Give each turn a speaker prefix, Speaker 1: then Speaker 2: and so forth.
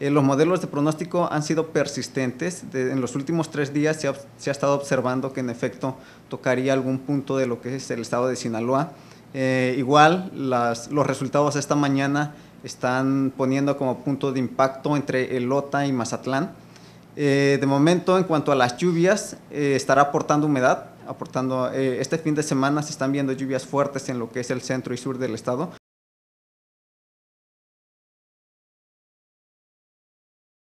Speaker 1: Eh, los modelos de pronóstico han sido persistentes. en los últimos tres días se ha, estado observando que en efecto tocaría algún punto de lo que es el estado de Sinaloa. Eh, igual los resultados esta mañana están poniendo como punto de impacto entre Elota y Mazatlán. Eh, de momento, en cuanto a las lluvias, estará aportando humedad, aportando. este fin de semana se están viendo lluvias fuertes en lo que es el centro y sur del estado,